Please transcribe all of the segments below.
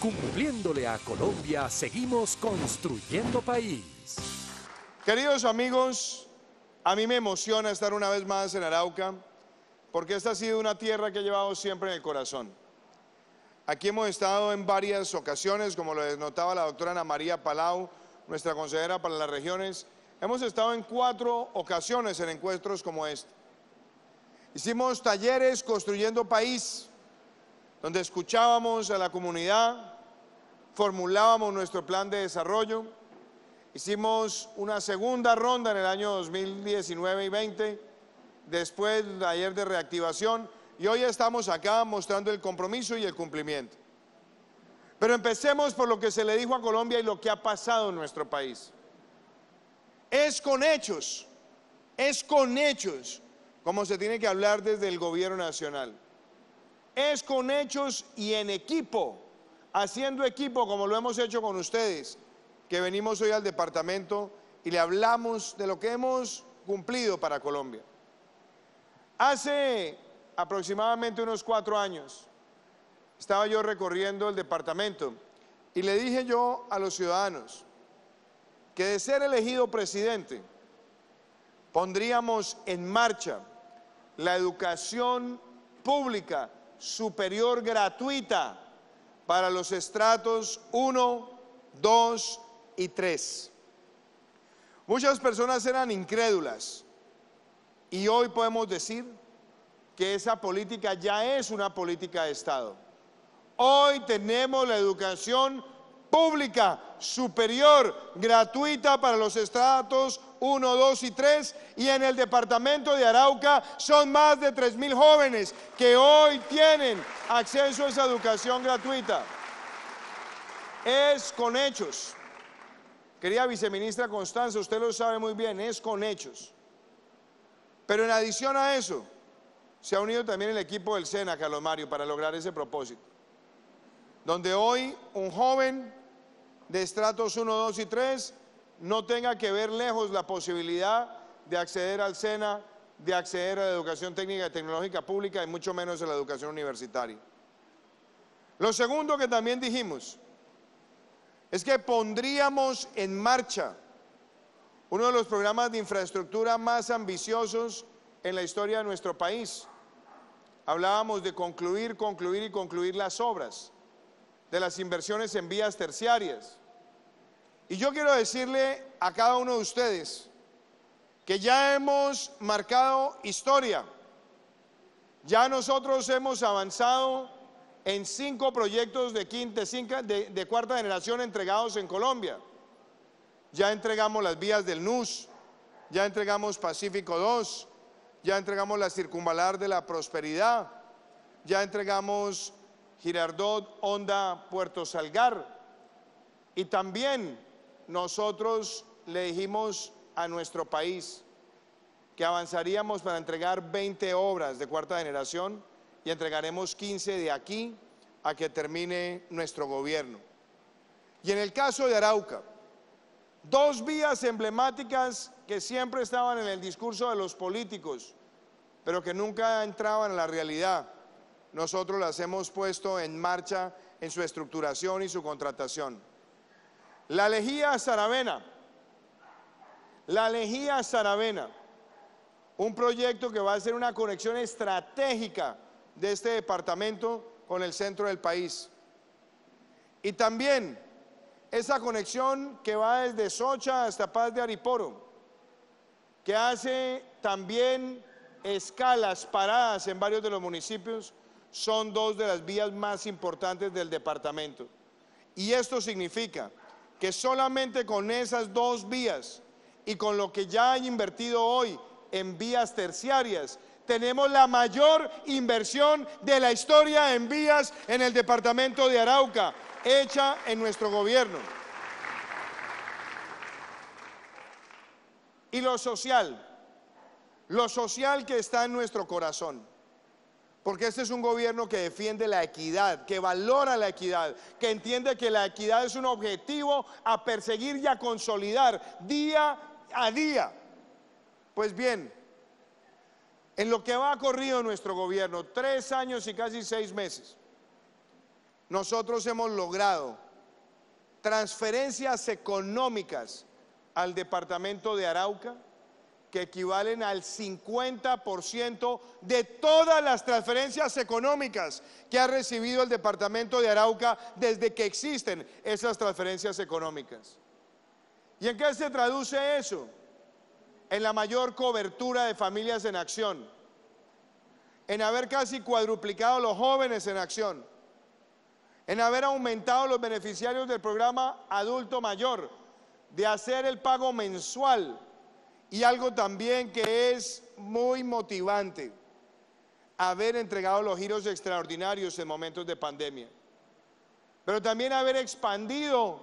Cumpliéndole a Colombia, seguimos construyendo país. Queridos amigos, a mí me emociona estar una vez más en Arauca, porque esta ha sido una tierra que he llevado siempre en el corazón. Aquí hemos estado en varias ocasiones, como lo notaba la doctora Ana María Palau, nuestra consejera para las regiones. Hemos estado en cuatro ocasiones en encuentros como este. Hicimos talleres construyendo país, donde escuchábamos a la comunidad, formulábamos nuestro plan de desarrollo, hicimos una segunda ronda en el año 2019 y 20, después de ayer de reactivación y hoy estamos acá mostrando el compromiso y el cumplimiento. Pero empecemos por lo que se le dijo a Colombia y lo que ha pasado en nuestro país. Es con hechos, es con hechos como se tiene que hablar desde el gobierno nacional es con hechos y en equipo, haciendo equipo como lo hemos hecho con ustedes, que venimos hoy al departamento y le hablamos de lo que hemos cumplido para Colombia. Hace aproximadamente unos cuatro años estaba yo recorriendo el departamento y le dije yo a los ciudadanos que de ser elegido presidente pondríamos en marcha la educación pública superior gratuita para los estratos 1, 2 y 3. Muchas personas eran incrédulas y hoy podemos decir que esa política ya es una política de Estado. Hoy tenemos la educación pública superior, gratuita para los estratos 1, 2 y 3, y en el departamento de Arauca son más de 3.000 jóvenes que hoy tienen acceso a esa educación gratuita. Es con hechos. Querida viceministra Constanza, usted lo sabe muy bien, es con hechos. Pero en adición a eso, se ha unido también el equipo del SENA, Carlos Mario, para lograr ese propósito. Donde hoy un joven de estratos 1, 2 y 3 no tenga que ver lejos la posibilidad de acceder al SENA, de acceder a la educación técnica y tecnológica pública y mucho menos a la educación universitaria. Lo segundo que también dijimos es que pondríamos en marcha uno de los programas de infraestructura más ambiciosos en la historia de nuestro país. Hablábamos de concluir, concluir y concluir las obras, de las inversiones en vías terciarias, y yo quiero decirle a cada uno de ustedes que ya hemos marcado historia, ya nosotros hemos avanzado en cinco proyectos de, quinta, de cuarta generación entregados en Colombia. Ya entregamos las vías del NUS, ya entregamos Pacífico 2, ya entregamos la circunvalar de la prosperidad, ya entregamos Girardot, Onda, Puerto Salgar. Y también nosotros le dijimos a nuestro país que avanzaríamos para entregar 20 obras de cuarta generación y entregaremos 15 de aquí a que termine nuestro gobierno. Y en el caso de Arauca, dos vías emblemáticas que siempre estaban en el discurso de los políticos, pero que nunca entraban en la realidad, nosotros las hemos puesto en marcha en su estructuración y su contratación. La lejía saravena. La lejía saravena. Un proyecto que va a ser una conexión estratégica de este departamento con el centro del país. Y también esa conexión que va desde Socha hasta Paz de Ariporo, que hace también escalas, paradas en varios de los municipios, son dos de las vías más importantes del departamento. Y esto significa que solamente con esas dos vías y con lo que ya han invertido hoy en vías terciarias, tenemos la mayor inversión de la historia en vías en el departamento de Arauca, hecha en nuestro gobierno. Y lo social, lo social que está en nuestro corazón. Porque este es un gobierno que defiende la equidad, que valora la equidad, que entiende que la equidad es un objetivo a perseguir y a consolidar día a día. Pues bien, en lo que va corrido nuestro gobierno, tres años y casi seis meses, nosotros hemos logrado transferencias económicas al departamento de Arauca, que equivalen al 50% de todas las transferencias económicas que ha recibido el Departamento de Arauca desde que existen esas transferencias económicas. ¿Y en qué se traduce eso? En la mayor cobertura de familias en acción, en haber casi cuadruplicado los jóvenes en acción, en haber aumentado los beneficiarios del programa adulto mayor, de hacer el pago mensual y algo también que es muy motivante, haber entregado los giros extraordinarios en momentos de pandemia, pero también haber expandido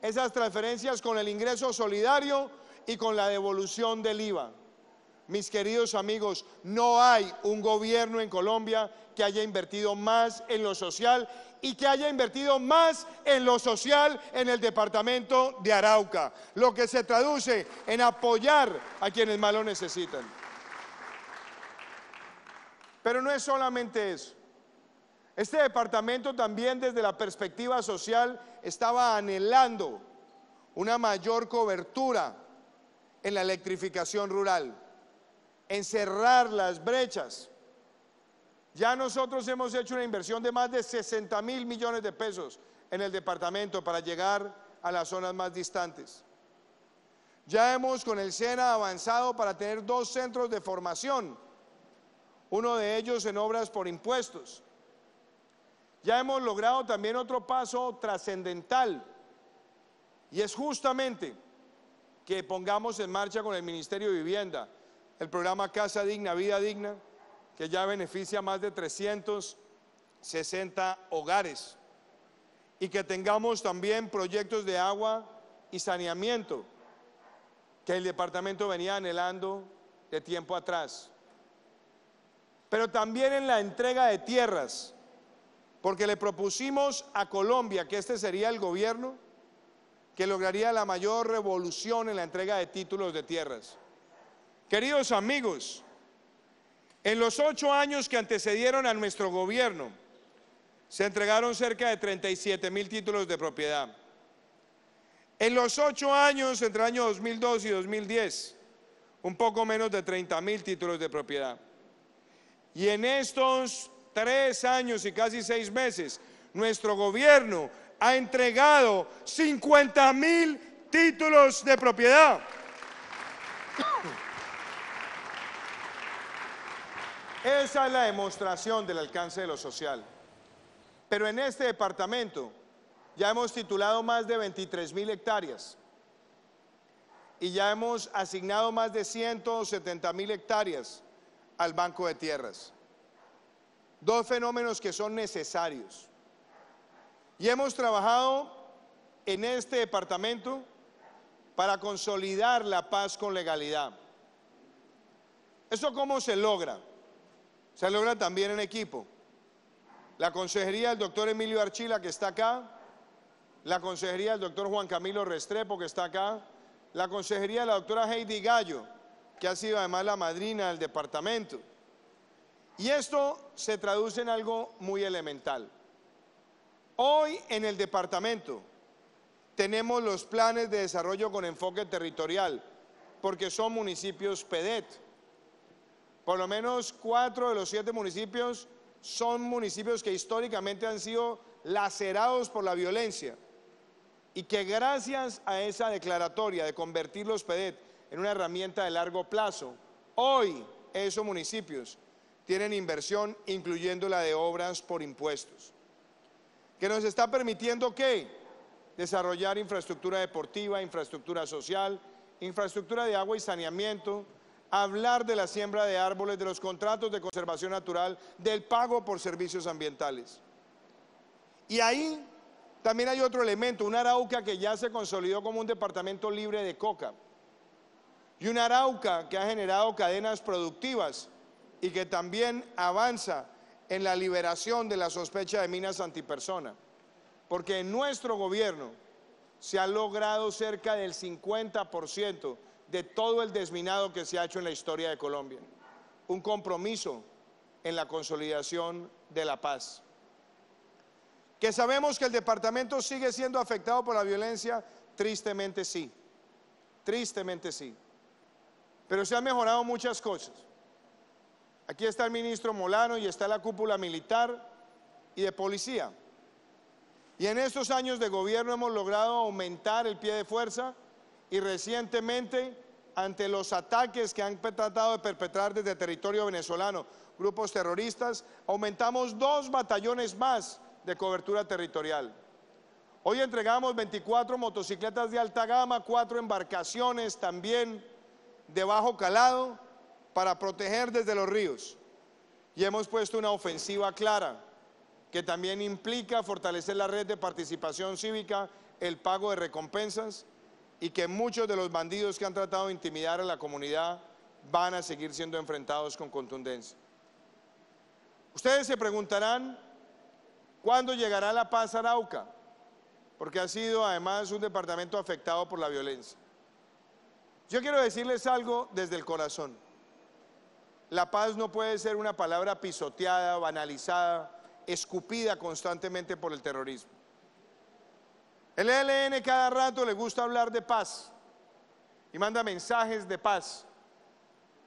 esas transferencias con el ingreso solidario y con la devolución del IVA. Mis queridos amigos, no hay un gobierno en Colombia que haya invertido más en lo social y que haya invertido más en lo social en el departamento de Arauca, lo que se traduce en apoyar a quienes más lo necesitan. Pero no es solamente eso. Este departamento también desde la perspectiva social estaba anhelando una mayor cobertura en la electrificación rural encerrar las brechas. Ya nosotros hemos hecho una inversión de más de 60 mil millones de pesos en el departamento para llegar a las zonas más distantes. Ya hemos con el SENA avanzado para tener dos centros de formación, uno de ellos en obras por impuestos. Ya hemos logrado también otro paso trascendental y es justamente que pongamos en marcha con el Ministerio de Vivienda el programa Casa Digna, Vida Digna, que ya beneficia a más de 360 hogares y que tengamos también proyectos de agua y saneamiento que el departamento venía anhelando de tiempo atrás. Pero también en la entrega de tierras, porque le propusimos a Colombia que este sería el gobierno que lograría la mayor revolución en la entrega de títulos de tierras. Queridos amigos, en los ocho años que antecedieron a nuestro gobierno, se entregaron cerca de 37 mil títulos de propiedad. En los ocho años, entre el año 2002 y 2010, un poco menos de 30 mil títulos de propiedad. Y en estos tres años y casi seis meses, nuestro gobierno ha entregado 50 mil títulos de propiedad. Esa es la demostración del alcance de lo social. Pero en este departamento ya hemos titulado más de 23 mil hectáreas y ya hemos asignado más de 170 mil hectáreas al Banco de Tierras. Dos fenómenos que son necesarios. Y hemos trabajado en este departamento para consolidar la paz con legalidad. ¿Eso cómo se logra? Se logra también en equipo. La consejería del doctor Emilio Archila, que está acá. La consejería del doctor Juan Camilo Restrepo, que está acá. La consejería de la doctora Heidi Gallo, que ha sido además la madrina del departamento. Y esto se traduce en algo muy elemental. Hoy en el departamento tenemos los planes de desarrollo con enfoque territorial, porque son municipios PEDET por lo menos cuatro de los siete municipios son municipios que históricamente han sido lacerados por la violencia y que gracias a esa declaratoria de convertir los PEDET en una herramienta de largo plazo, hoy esos municipios tienen inversión, incluyendo la de obras por impuestos, que nos está permitiendo qué desarrollar infraestructura deportiva, infraestructura social, infraestructura de agua y saneamiento, hablar de la siembra de árboles, de los contratos de conservación natural, del pago por servicios ambientales. Y ahí también hay otro elemento, una Arauca que ya se consolidó como un departamento libre de coca. Y una Arauca que ha generado cadenas productivas y que también avanza en la liberación de la sospecha de minas antipersona. Porque en nuestro gobierno se ha logrado cerca del 50% de todo el desminado que se ha hecho en la historia de Colombia. Un compromiso en la consolidación de la paz. Que sabemos que el departamento sigue siendo afectado por la violencia, tristemente sí, tristemente sí. Pero se han mejorado muchas cosas. Aquí está el ministro Molano y está la cúpula militar y de policía. Y en estos años de gobierno hemos logrado aumentar el pie de fuerza y recientemente ante los ataques que han tratado de perpetrar desde territorio venezolano grupos terroristas, aumentamos dos batallones más de cobertura territorial. Hoy entregamos 24 motocicletas de alta gama, cuatro embarcaciones también de bajo calado para proteger desde los ríos. Y hemos puesto una ofensiva clara que también implica fortalecer la red de participación cívica, el pago de recompensas, y que muchos de los bandidos que han tratado de intimidar a la comunidad van a seguir siendo enfrentados con contundencia. Ustedes se preguntarán cuándo llegará la paz a Arauca, porque ha sido además un departamento afectado por la violencia. Yo quiero decirles algo desde el corazón. La paz no puede ser una palabra pisoteada, banalizada, escupida constantemente por el terrorismo. El ELN cada rato le gusta hablar de paz y manda mensajes de paz,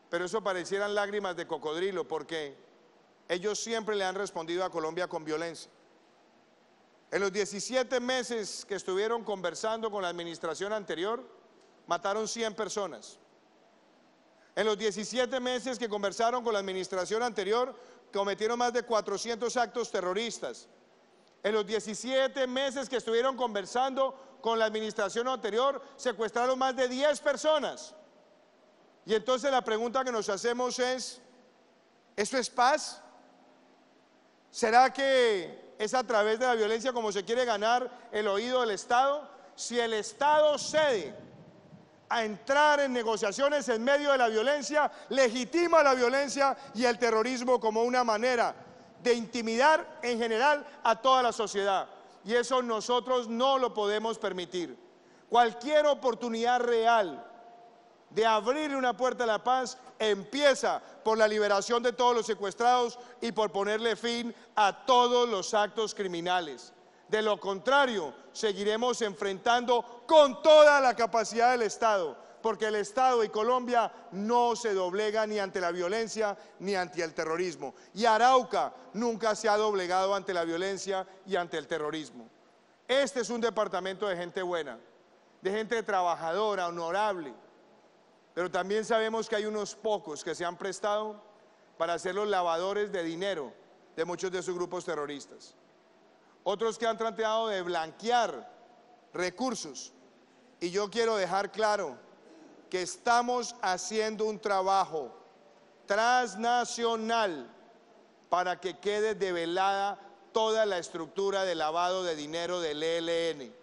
pero eso parecieran lágrimas de cocodrilo porque ellos siempre le han respondido a Colombia con violencia. En los 17 meses que estuvieron conversando con la administración anterior, mataron 100 personas. En los 17 meses que conversaron con la administración anterior, cometieron más de 400 actos terroristas. En los 17 meses que estuvieron conversando con la administración anterior, secuestraron más de 10 personas. Y entonces la pregunta que nos hacemos es, ¿esto es paz? ¿Será que es a través de la violencia como se quiere ganar el oído del Estado? Si el Estado cede a entrar en negociaciones en medio de la violencia, legitima la violencia y el terrorismo como una manera de intimidar en general a toda la sociedad. Y eso nosotros no lo podemos permitir. Cualquier oportunidad real de abrir una puerta a la paz empieza por la liberación de todos los secuestrados y por ponerle fin a todos los actos criminales. De lo contrario, seguiremos enfrentando con toda la capacidad del Estado porque el Estado y Colombia no se doblega ni ante la violencia ni ante el terrorismo. Y Arauca nunca se ha doblegado ante la violencia y ante el terrorismo. Este es un departamento de gente buena, de gente trabajadora, honorable, pero también sabemos que hay unos pocos que se han prestado para ser los lavadores de dinero de muchos de sus grupos terroristas. Otros que han tratado de blanquear recursos. Y yo quiero dejar claro que estamos haciendo un trabajo transnacional para que quede develada toda la estructura de lavado de dinero del ELN,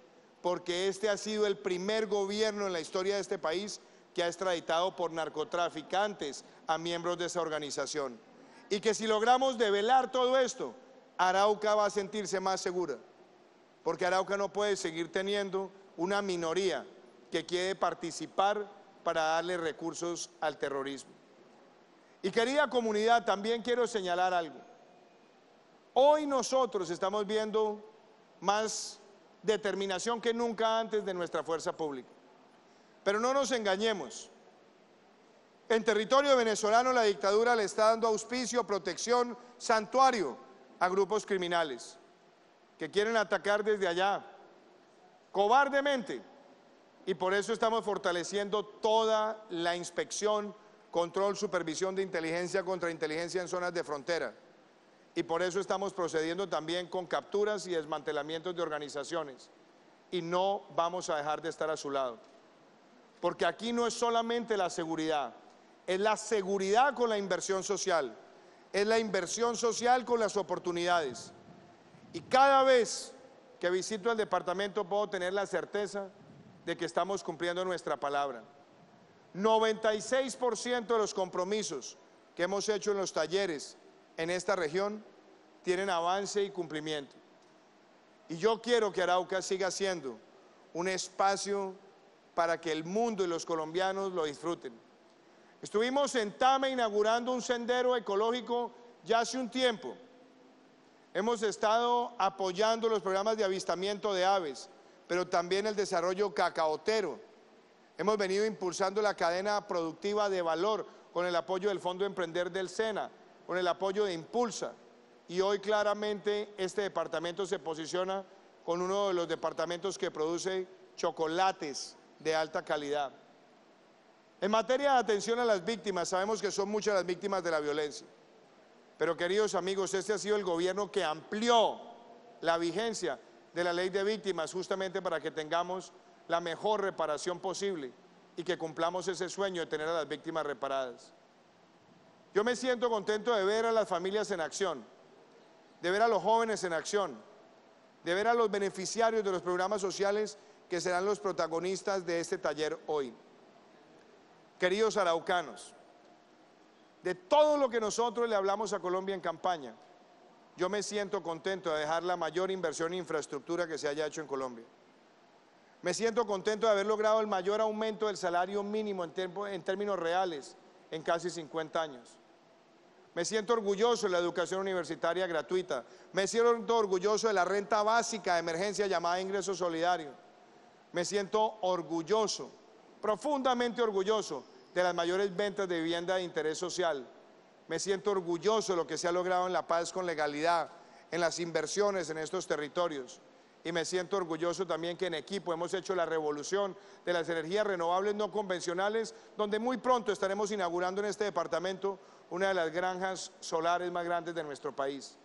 porque este ha sido el primer gobierno en la historia de este país que ha extraditado por narcotraficantes a miembros de esa organización. Y que si logramos develar todo esto, Arauca va a sentirse más segura, porque Arauca no puede seguir teniendo una minoría que quiere participar para darle recursos al terrorismo. Y querida comunidad, también quiero señalar algo. Hoy nosotros estamos viendo más determinación que nunca antes de nuestra fuerza pública. Pero no nos engañemos. En territorio venezolano la dictadura le está dando auspicio, protección, santuario a grupos criminales que quieren atacar desde allá, cobardemente y por eso estamos fortaleciendo toda la inspección, control, supervisión de inteligencia contra inteligencia en zonas de frontera. Y por eso estamos procediendo también con capturas y desmantelamientos de organizaciones. Y no vamos a dejar de estar a su lado. Porque aquí no es solamente la seguridad, es la seguridad con la inversión social, es la inversión social con las oportunidades. Y cada vez que visito el departamento puedo tener la certeza de que estamos cumpliendo nuestra palabra. 96% de los compromisos que hemos hecho en los talleres en esta región tienen avance y cumplimiento. Y yo quiero que Arauca siga siendo un espacio para que el mundo y los colombianos lo disfruten. Estuvimos en Tame inaugurando un sendero ecológico ya hace un tiempo. Hemos estado apoyando los programas de avistamiento de aves pero también el desarrollo cacaotero. Hemos venido impulsando la cadena productiva de valor con el apoyo del Fondo Emprender del SENA, con el apoyo de Impulsa. Y hoy claramente este departamento se posiciona con uno de los departamentos que produce chocolates de alta calidad. En materia de atención a las víctimas, sabemos que son muchas las víctimas de la violencia. Pero queridos amigos, este ha sido el gobierno que amplió la vigencia de la ley de víctimas, justamente para que tengamos la mejor reparación posible y que cumplamos ese sueño de tener a las víctimas reparadas. Yo me siento contento de ver a las familias en acción, de ver a los jóvenes en acción, de ver a los beneficiarios de los programas sociales que serán los protagonistas de este taller hoy. Queridos araucanos, de todo lo que nosotros le hablamos a Colombia en campaña, yo me siento contento de dejar la mayor inversión en infraestructura que se haya hecho en Colombia. Me siento contento de haber logrado el mayor aumento del salario mínimo en, términos reales en casi 50 años. Me siento orgulloso de la educación universitaria gratuita. Me siento orgulloso de la renta básica de emergencia llamada ingreso solidario. Me siento orgulloso, profundamente orgulloso, de las mayores ventas de vivienda de interés social me siento orgulloso de lo que se ha logrado en la paz con legalidad, en las inversiones en estos territorios. Y me siento orgulloso también que en equipo hemos hecho la revolución de las energías renovables no convencionales, donde muy pronto estaremos inaugurando en este departamento una de las granjas solares más grandes de nuestro país.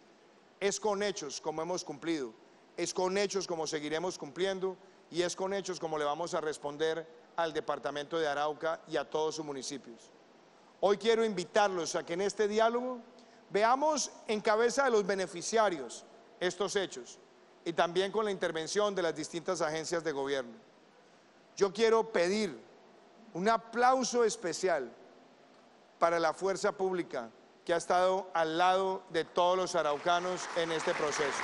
Es con hechos como hemos cumplido, es con hechos como seguiremos cumpliendo y es con hechos como le vamos a responder al departamento de Arauca y a todos sus municipios. Hoy quiero invitarlos a que en este diálogo veamos en cabeza de los beneficiarios estos hechos y también con la intervención de las distintas agencias de gobierno. Yo quiero pedir un aplauso especial para la fuerza pública que ha estado al lado de todos los araucanos en este proceso.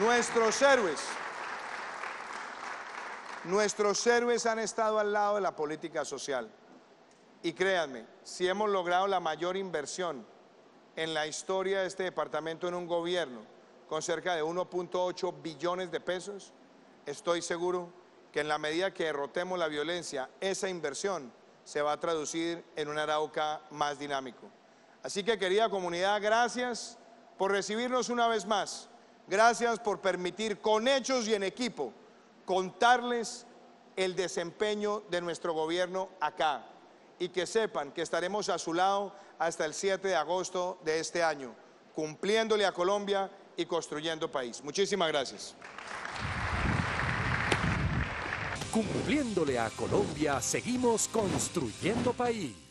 Nuestros héroes. Nuestros héroes han estado al lado de la política social. Y créanme, si hemos logrado la mayor inversión en la historia de este departamento en un gobierno con cerca de 1.8 billones de pesos, estoy seguro que en la medida que derrotemos la violencia, esa inversión se va a traducir en un Arauca más dinámico. Así que querida comunidad, gracias por recibirnos una vez más. Gracias por permitir con hechos y en equipo contarles el desempeño de nuestro gobierno acá y que sepan que estaremos a su lado hasta el 7 de agosto de este año, cumpliéndole a Colombia y construyendo país. Muchísimas gracias. Cumpliéndole a Colombia, seguimos construyendo país.